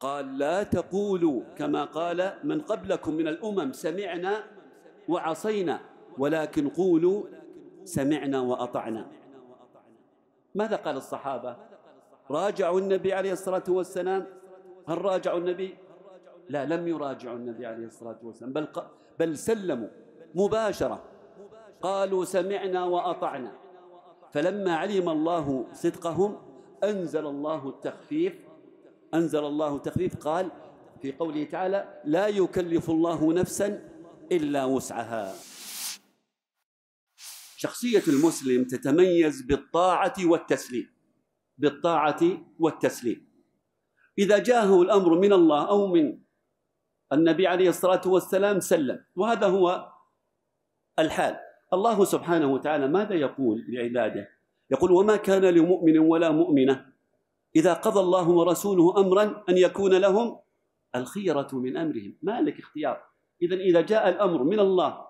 قال لا تقولوا كما قال من قبلكم من الأمم سمعنا وعصينا ولكن قولوا سمعنا وأطعنا ماذا قال الصحابة راجعوا النبي عليه الصلاة والسلام هل راجعوا النبي لا لم يراجعوا النبي عليه الصلاة والسلام بل, بل سلموا مباشرة قالوا سمعنا وأطعنا فلما علم الله صدقهم أنزل الله التخفيف أنزل الله تخفيف قال في قوله تعالى لا يكلف الله نفسا إلا وسعها شخصية المسلم تتميز بالطاعة والتسليم بالطاعة والتسليم إذا جاءه الأمر من الله أو من النبي عليه الصلاة والسلام سلم وهذا هو الحال الله سبحانه وتعالى ماذا يقول لعباده يقول وما كان لمؤمن ولا مؤمنة إذا قضى الله ورسوله أمرا أن يكون لهم الخيرة من أمرهم ما لك اختيار إذا إذا جاء الأمر من الله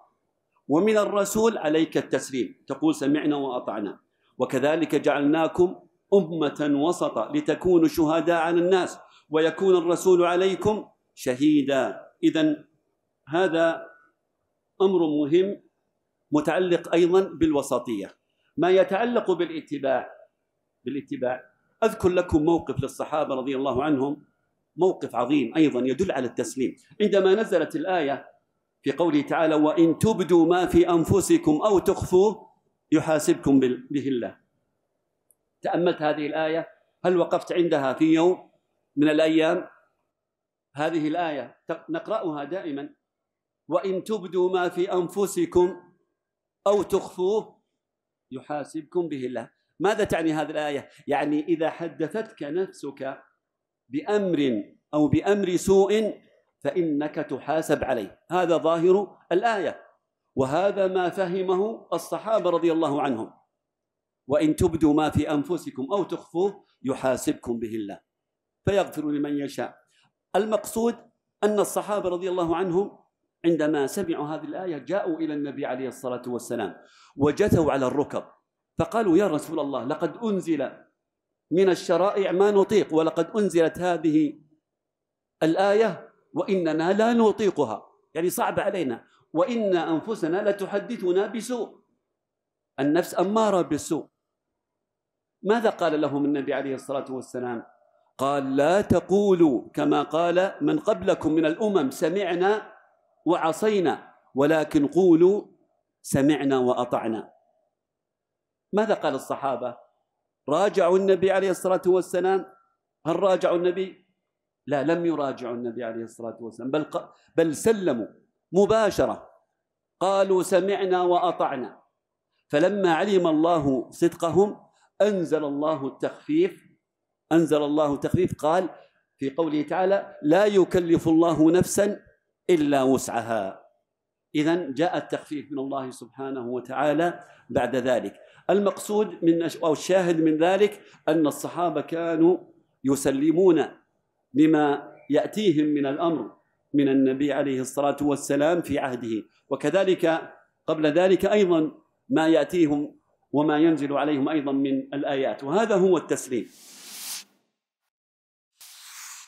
ومن الرسول عليك التسليم تقول سمعنا وأطعنا وكذلك جعلناكم أمة وسطا لتكونوا شهداء على الناس ويكون الرسول عليكم شهيدا إذا هذا أمر مهم متعلق أيضا بالوسطية ما يتعلق بالاتباع بالاتباع أذكر لكم موقف للصحابة رضي الله عنهم موقف عظيم أيضا يدل على التسليم عندما نزلت الآية في قوله تعالى وإن تبدوا ما في أنفسكم أو تخفوه يحاسبكم به الله تأملت هذه الآية هل وقفت عندها في يوم من الأيام هذه الآية نقرأها دائما وإن تبدوا ما في أنفسكم أو تخفوه يحاسبكم به الله ماذا تعني هذه الآية؟ يعني إذا حدثتك نفسك بأمر أو بأمر سوء فإنك تحاسب عليه هذا ظاهر الآية وهذا ما فهمه الصحابة رضي الله عنهم وإن تبدوا ما في أنفسكم أو تخفوه يحاسبكم به الله فيغفر لمن يشاء المقصود أن الصحابة رضي الله عنهم عندما سمعوا هذه الآية جاءوا إلى النبي عليه الصلاة والسلام وجثوا على الركب فقالوا يا رسول الله لقد أنزل من الشرائع ما نطيق ولقد أنزلت هذه الآية وإننا لا نطيقها يعني صعب علينا وإن أنفسنا لتحدثنا بسوء النفس أمارة بالسوء ماذا قال لهم النبي عليه الصلاة والسلام قال لا تقولوا كما قال من قبلكم من الأمم سمعنا وعصينا ولكن قولوا سمعنا وأطعنا ماذا قال الصحابة راجعوا النبي عليه الصلاة والسلام هل راجعوا النبي لا لم يراجعوا النبي عليه الصلاة والسلام بل, ق... بل سلموا مباشرة قالوا سمعنا وأطعنا فلما علم الله صدقهم أنزل الله التخفيف أنزل الله التخفيف قال في قوله تعالى لا يكلف الله نفسا إلا وسعها إذا جاء التخفيف من الله سبحانه وتعالى بعد ذلك المقصود من أو الشاهد من ذلك أن الصحابة كانوا يسلمون لما يأتيهم من الأمر من النبي عليه الصلاة والسلام في عهده وكذلك قبل ذلك أيضا ما يأتيهم وما ينزل عليهم أيضا من الآيات وهذا هو التسليم